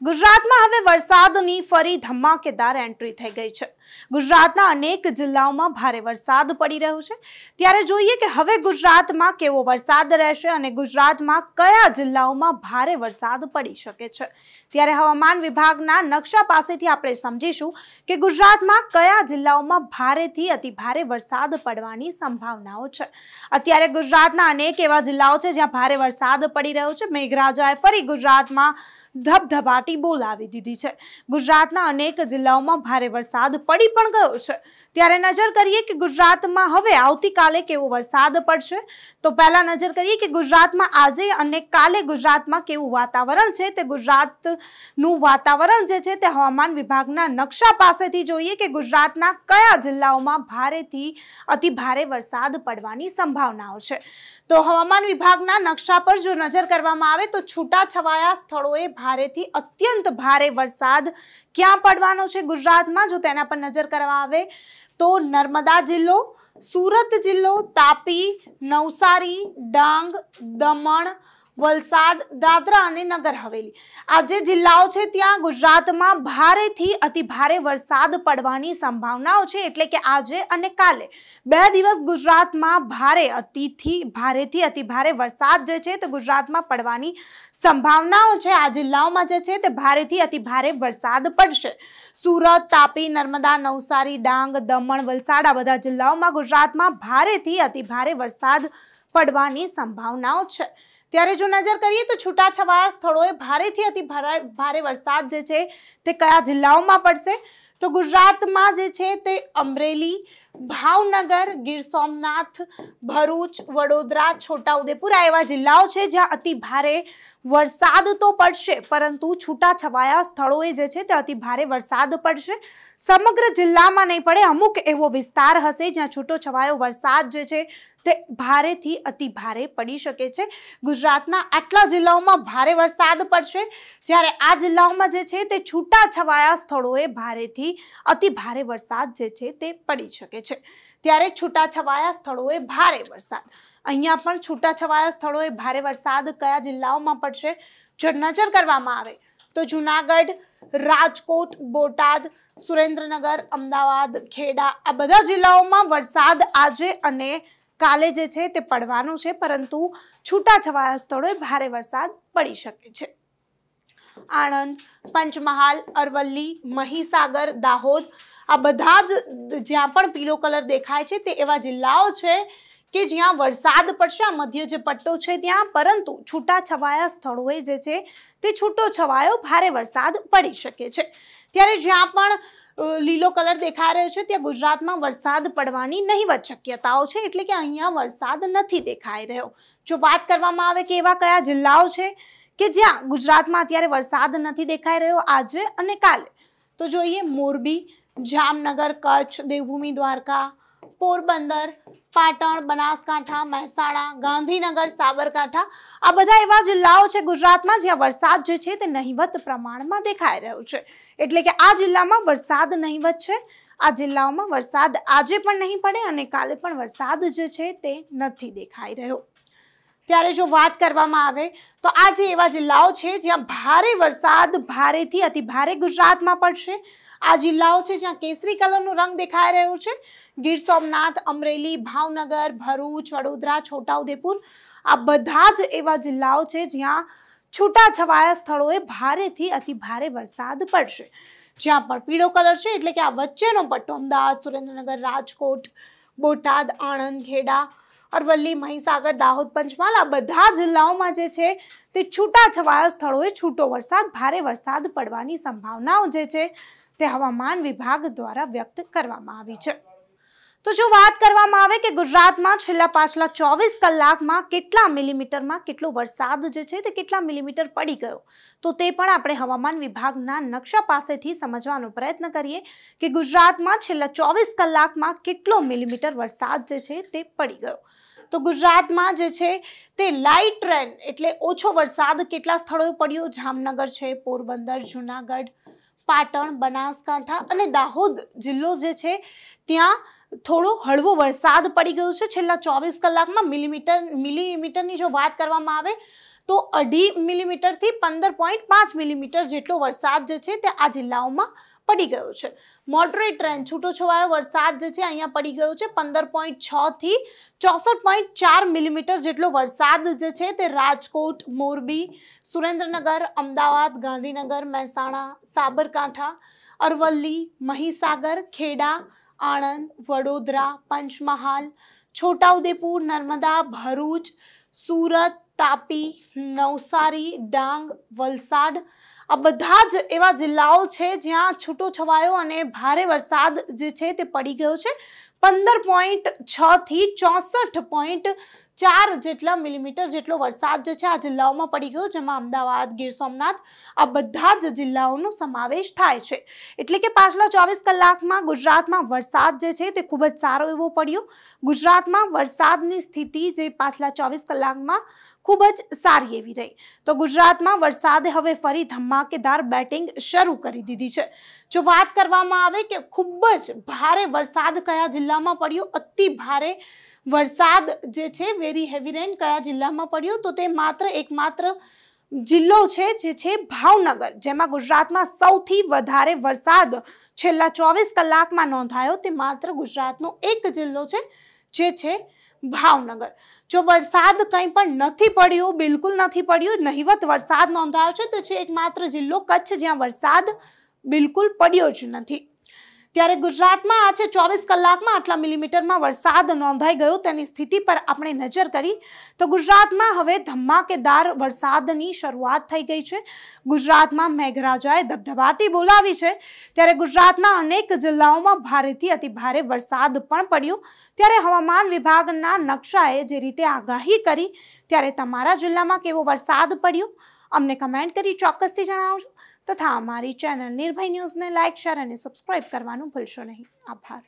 ગુજરાતમાં હવે વરસાદની ફરી ધમાકેદાર એન્ટ્રી થઈ ગઈ છે ગુજરાતના અનેક જિલ્લાઓમાં ભારે વરસાદ પડી રહ્યો છે ત્યારે જોઈએ કે હવે ગુજરાતમાં કેવો વરસાદ રહેશે અને ગુજરાતમાં કયા જિલ્લાઓમાં ભારે વરસાદ પડી શકે છે ત્યારે હવામાન વિભાગના નકશા પાસેથી આપણે સમજીશું કે ગુજરાતમાં કયા જિલ્લાઓમાં ભારેથી અતિભારે વરસાદ પડવાની સંભાવનાઓ છે અત્યારે ગુજરાતના અનેક એવા જિલ્લાઓ છે જ્યાં ભારે વરસાદ પડી રહ્યો છે મેઘરાજાએ ફરી ગુજરાતમાં ધબધબાટ મોટી બોલાવી દીધી છે ગુજરાતના અનેક જિલ્લાઓમાં ભારે વરસાદ પડી પણ ગયો છે ત્યારે નજર કરીએ કે ગુજરાતમાં હવે આવતીકાલે કેવો વરસાદ પડશે તો પહેલાં નજર કરીએ કે ગુજરાતમાં આજે અને કાલે ગુજરાતમાં કેવું વાતાવરણ છે તે ગુજરાતનું વાતાવરણ જે છે તે હવામાન વિભાગના નકશા પાસેથી જોઈએ કે ગુજરાતના કયા જિલ્લાઓમાં ભારેથી અતિ ભારે વરસાદ પડવાની સંભાવનાઓ છે તો હવામાન વિભાગના નકશા પર જો નજર કરવામાં આવે તો છૂટાછવાયા સ્થળોએ ભારેથી અત્યંત ભારે વરસાદ ક્યાં પડવાનો છે ગુજરાતમાં જો તેના પર નજર કરવા આવે તો નર્મદા જિલ્લો સુરત જિલ્લો તાપી નવસારી ડાંગ દમણ વલસાડ દાદરા અને નગર હવેલી આ જે જિલ્લાઓ છે ત્યાં ગુજરાતમાં ભારેથી અતિ ભારે વરસાદ પડવાની સંભાવનાઓ છે એટલે કે આજે અને કાલે બે દિવસ ગુજરાતમાં ભારે અતિથી ભારેથી અતિ ભારે વરસાદ જે છે તે ગુજરાતમાં પડવાની સંભાવનાઓ છે આ જિલ્લાઓમાં જે છે તે ભારેથી અતિ ભારે વરસાદ પડશે સુરત તાપી નર્મદા નવસારી ડાંગ દમણ વલસાડ આ બધા જિલ્લાઓમાં ગુજરાતમાં ભારેથી અતિ ભારે વરસાદ પડવાની સંભાવનાઓ છે ત્યારે જો નજર કરીએ તો છૂટાછવાયા સ્થળોએ ભારેથી અતિ ભારે વરસાદ જે છે તે કયા જિલ્લાઓમાં પડશે તો ગુજરાતમાં જે છે તે અમરેલી ભાવનગર ગીર સોમનાથ ભરૂચ વડોદરા છોટાઉદેપુર આ એવા જિલ્લાઓ છે જ્યાં અતિ ભારે વરસાદ તો પડશે પરંતુ છૂટા છવાયા સ્થળોએ જે છે તે અતિ ભારે વરસાદ પડશે સમગ્ર જિલ્લામાં નહીં પડે અમુક એવો વિસ્તાર હશે જ્યાં છૂટો છવાયો વરસાદ જે છે તે ભારેથી અતિ ભારે પડી શકે છે ગુજરાતના આટલા જિલ્લાઓમાં ભારે વરસાદ પડશે જ્યારે આ જિલ્લાઓમાં જે છે તે છૂટા છવાયા સ્થળોએ ભારેથી અતિ ભારે વરસાદ જે છે તે પડી શકે છે ત્યારે છૂટાછવાયા સ્થળોએ ભારે વરસાદ અહીંયા પણ છૂટાછવાયા સ્થળોએ ભારે વરસાદ કયા જિલ્લાઓમાં પડશે જો નજર કરવામાં આવે તો જુનાગઢ રાજકોટ બોટાદ સુરેન્દ્રનગર અમદાવાદ ખેડા આ બધા જિલ્લાઓમાં વરસાદ આજે અને કાલે જે છે તે પડવાનું છે પરંતુ છૂટાછવાયા સ્થળોએ ભારે વરસાદ પડી શકે છે આણંદ પંચમહાલ અરવલ્લી મહીસાગર દાહોદ આ બધા જ જ્યાં પણ પીલો કલર દેખાય છે તે એવા જિલ્લાઓ છે કે જ્યાં વરસાદ પડશે આ મધ્ય જે પટ્ટો છે ત્યાં પરંતુ છૂટા છવાયા સ્થળોએ જે છે તે છૂટો છવાયો ભારે વરસાદ પડી શકે છે ત્યારે જ્યાં પણ લીલો કલર દેખાઈ રહ્યો છે ત્યાં ગુજરાતમાં વરસાદ પડવાની નહીવત શક્યતાઓ છે એટલે કે અહીંયા વરસાદ નથી દેખાઈ રહ્યો જો વાત કરવામાં આવે કે એવા કયા જિલ્લાઓ છે કે જ્યાં ગુજરાતમાં અત્યારે વરસાદ નથી દેખાઈ રહ્યો આજે અને કાલે તો જોઈએ મોરબી જામનગર કચ્છ દેવભૂમિ દ્વારકા પોરબંદર પાટણ બનાસકાંઠા મહેસાણા ગાંધીનગર સાબરકાંઠા આ બધા એવા જિલ્લાઓ છે ગુજરાતમાં જ્યાં વરસાદ જે છે તે નહિવત પ્રમાણમાં દેખાઈ રહ્યો છે એટલે કે આ જિલ્લામાં વરસાદ નહિવત છે આ જિલ્લાઓમાં વરસાદ આજે પણ નહીં પડે અને કાલે પણ વરસાદ જે છે તે નથી દેખાઈ રહ્યો ત્યારે જો વાત કરવામાં આવે તો આજે એવા જિલ્લાઓ છે જ્યાં ભારે વરસાદ ભારેથી અતિ ભારે ગુજરાતમાં પડશે આ જિલ્લાઓ છે જ્યાં કેસરી કલરનો રંગ દેખાઈ રહ્યો છે ગીર સોમનાથ અમરેલી ભાવનગર ભરૂચ વડોદરા છોટાઉદેપુર આ બધા જ એવા જિલ્લાઓ છે જ્યાં છૂટાછવાયા સ્થળોએ ભારેથી અતિ ભારે વરસાદ પડશે જ્યાં પણ પીળો કલર છે એટલે કે આ વચ્ચેનો પટ્ટો અમદાવાદ સુરેન્દ્રનગર રાજકોટ બોટાદ આણંદ ખેડા અરવલ્લી મહીસાગર દાહોદ પંચમહાલ આ બધા જિલ્લાઓમાં જે છે તે છૂટાછવાયા સ્થળોએ છૂટો વરસાદ ભારે વરસાદ પડવાની સંભાવનાઓ જે છે તે હવામાન વિભાગ દ્વારા વ્યક્ત કરવામાં આવી છે તો જો વાત કરવામાં આવે કે ગુજરાતમાં છેલ્લા પાછલા ચોવીસ કલાકમાં કેટલા મિલીમીટરમાં કેટલો વરસાદ જે છે તે કેટલા મિલીમીટર પડી ગયો તો તે પણ આપણે હવામાન વિભાગના નકશા પાસેથી સમજવાનો પ્રયત્ન કરીએ કે ગુજરાતમાં છેલ્લા ચોવીસ કલાકમાં કેટલો મિલીમીટર વરસાદ જે છે તે પડી ગયો તો ગુજરાતમાં જે છે તે લાઇટ રેન એટલે ઓછો વરસાદ કેટલા સ્થળોએ પડ્યો જામનગર છે પોરબંદર જુનાગઢ પાટણ બનાસકાંઠા અને દાહોદ જિલ્લો જે છે ત્યાં થોડો હળવો વરસાદ પડી ગયો છે છેલ્લા ચોવીસ કલાકમાં મિલીમીટર મિલીમીટરની જો વાત કરવામાં આવે તો અઢી મિલીમીટરથી પંદર પોઈન્ટ પાંચ મિલીમીટર જેટલો વરસાદ જે છે તે આ જિલ્લાઓમાં પડી ગયો છે મોડરેટ રેન છૂટો છવાયો વરસાદ જે છે અહીંયા પડી ગયો છે પંદર પોઈન્ટ છથી ચોસઠ પોઈન્ટ ચાર મિલીમીટર જેટલો વરસાદ જે છે તે રાજકોટ મોરબી સુરેન્દ્રનગર અમદાવાદ ગાંધીનગર મહેસાણા સાબરકાંઠા અરવલ્લી મહીસાગર ખેડા આણંદ વડોદરા પંચમહાલ છોટાઉદેપુર નર્મદા ભરૂચ સુરત તાપી નવસારી ડાંગ વલસાડ આ બધા જ એવા જિલ્લાઓ છે જ્યાં છૂટો છવાયો અને ભારે વરસાદ જે છે તે પડી ગયો છે પંદર પોઈન્ટ છથી ચોસઠ પોઈન્ટ ચાર જેટલા મિલીમીટર જેટલો વરસાદ જે છે આ જિલ્લાઓમાં પડી ગયો જેમાં અમદાવાદ ગીર સોમનાથ આ બધા જ જિલ્લાઓનો સમાવેશ થાય છે એટલે કે પાછલા ચોવીસ કલાકમાં ગુજરાતમાં વરસાદ જે છે તે ખૂબ જ સારો એવો પડ્યો ગુજરાતમાં વરસાદની સ્થિતિ જે પાછલા ચોવીસ કલાકમાં ખૂબ જ સારી એવી રહી તો ગુજરાતમાં વરસાદે હવે ફરી ધમા ધમાકેદાર બેટિંગ શરૂ કરી દીધી છે જો વાત કરવામાં આવે કે ખૂબ જ ભારે વરસાદ કયા જિલ્લામાં પડ્યો અતિ ભારે વરસાદ જે છે વેરી હેવી રેન કયા જિલ્લામાં પડ્યો તો તે માત્ર એકમાત્ર જિલ્લો છે જે છે ભાવનગર જેમાં ગુજરાતમાં સૌથી વધારે વરસાદ છેલ્લા ચોવીસ કલાકમાં નોંધાયો તે માત્ર ગુજરાતનો એક જિલ્લો છે જે છે ભાવનગર જો વરસાદ કંઈ પણ નથી પડ્યું બિલકુલ નથી પડ્યું નહિવત વરસાદ નોંધાયો છે તો છે એકમાત્ર જિલ્લો કચ્છ જ્યાં વરસાદ બિલકુલ પડ્યો જ નથી ત્યારે ગુજરાતમાં આજે ચોવીસ કલાકમાં આટલા મિલીમીટરમાં વરસાદ નોંધાઈ ગયો તેની સ્થિતિ પર આપણે નજર કરી તો ગુજરાતમાં હવે ધમાકેદાર વરસાદની શરૂઆત થઈ ગઈ છે ગુજરાતમાં મેઘરાજાએ ધબધબાટી બોલાવી છે ત્યારે ગુજરાતના અનેક જિલ્લાઓમાં ભારેથી અતિભારે વરસાદ પણ પડ્યો ત્યારે હવામાન વિભાગના નકશાએ જે રીતે આગાહી કરી ત્યારે તમારા જિલ્લામાં કેવો વરસાદ પડ્યો અમને કમેન્ટ કરી ચોક્કસથી જણાવજો તથા અમારી ચેનલ નિર્ભય ન્યૂઝને લાઇક શેર અને સબસ્ક્રાઇબ કરવાનું ભૂલશો નહીં આભાર